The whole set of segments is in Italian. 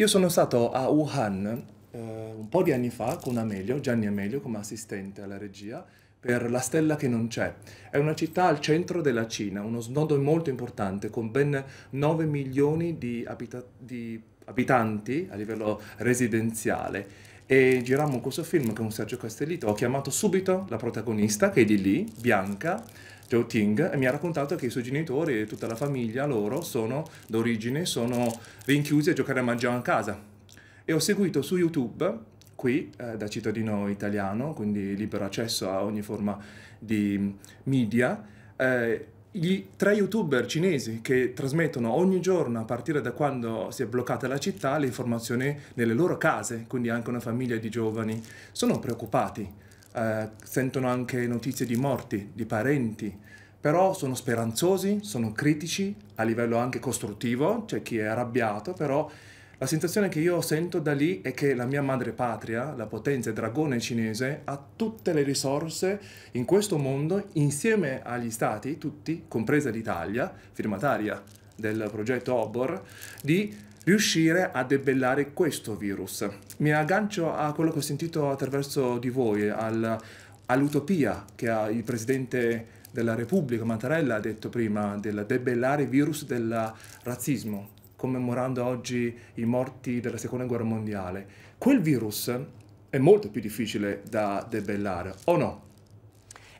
Io sono stato a Wuhan eh, un po' di anni fa con Amelio, Gianni Amelio, come assistente alla regia per La Stella che non c'è. È una città al centro della Cina, uno snodo molto importante con ben 9 milioni di, abita di abitanti a livello residenziale e girammo questo film con Sergio Castellito. Ho chiamato subito la protagonista, che è di lì, Bianca, Joe Ting, e mi ha raccontato che i suoi genitori e tutta la famiglia loro sono d'origine, sono rinchiusi a giocare a mangiare a casa. E ho seguito su YouTube, qui, eh, da cittadino italiano, quindi libero accesso a ogni forma di media, eh, gli tre youtuber cinesi che trasmettono ogni giorno a partire da quando si è bloccata la città le informazioni nelle loro case, quindi anche una famiglia di giovani, sono preoccupati, eh, sentono anche notizie di morti, di parenti, però sono speranzosi, sono critici a livello anche costruttivo, c'è chi è arrabbiato, però la sensazione che io sento da lì è che la mia madre patria, la potenza dragone cinese, ha tutte le risorse in questo mondo insieme agli stati, tutti, compresa l'Italia, firmataria del progetto Obor, di riuscire a debellare questo virus. Mi aggancio a quello che ho sentito attraverso di voi, al, all'utopia che il Presidente della Repubblica Mattarella ha detto prima, del debellare il virus del razzismo commemorando oggi i morti della seconda guerra mondiale, quel virus è molto più difficile da debellare, o no?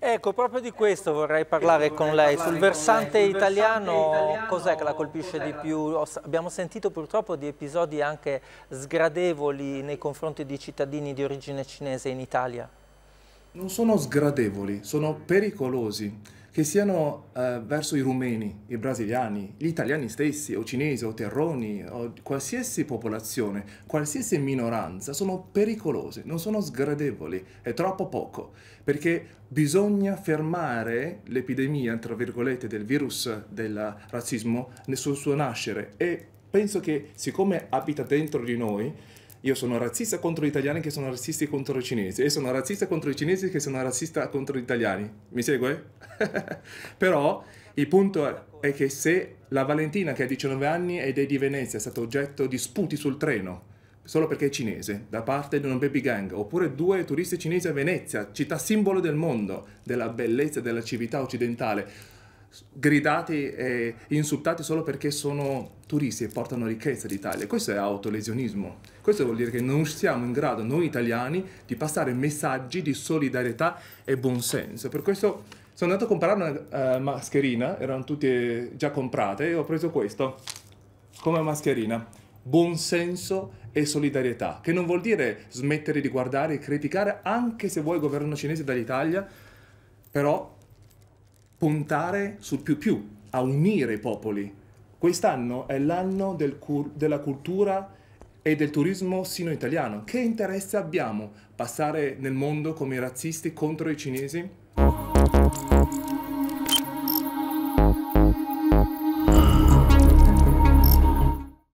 Ecco, proprio di questo vorrei parlare vorrei con lei. Parlare Sul versante, lei. italiano, italiano cos'è che la colpisce di più? Abbiamo sentito purtroppo di episodi anche sgradevoli nei confronti di cittadini di origine cinese in Italia non sono sgradevoli, sono pericolosi, che siano eh, verso i rumeni, i brasiliani, gli italiani stessi, o cinesi, o terroni, o qualsiasi popolazione, qualsiasi minoranza, sono pericolosi, non sono sgradevoli, è troppo poco, perché bisogna fermare l'epidemia, tra virgolette, del virus del razzismo sul suo nascere e penso che siccome abita dentro di noi, io sono razzista contro gli italiani che sono razzisti contro i cinesi e sono razzista contro i cinesi che sono razzista contro gli italiani. Mi segue? Però il punto è che se la Valentina che ha 19 anni ed è di Venezia è stata oggetto di sputi sul treno solo perché è cinese, da parte di una baby gang, oppure due turisti cinesi a Venezia, città simbolo del mondo, della bellezza della civiltà occidentale, gridati e insultati solo perché sono turisti e portano ricchezza d'Italia. Questo è autolesionismo. Questo vuol dire che non siamo in grado, noi italiani, di passare messaggi di solidarietà e buonsenso. Per questo sono andato a comprare una uh, mascherina, erano tutte già comprate, e ho preso questo come mascherina. Buonsenso e solidarietà, che non vuol dire smettere di guardare e criticare anche se vuoi il governo cinese dall'Italia, però puntare sul più più, a unire i popoli. Quest'anno è l'anno del cur- della cultura e del turismo sino-italiano. Che interesse abbiamo? Passare nel mondo come razzisti contro i cinesi?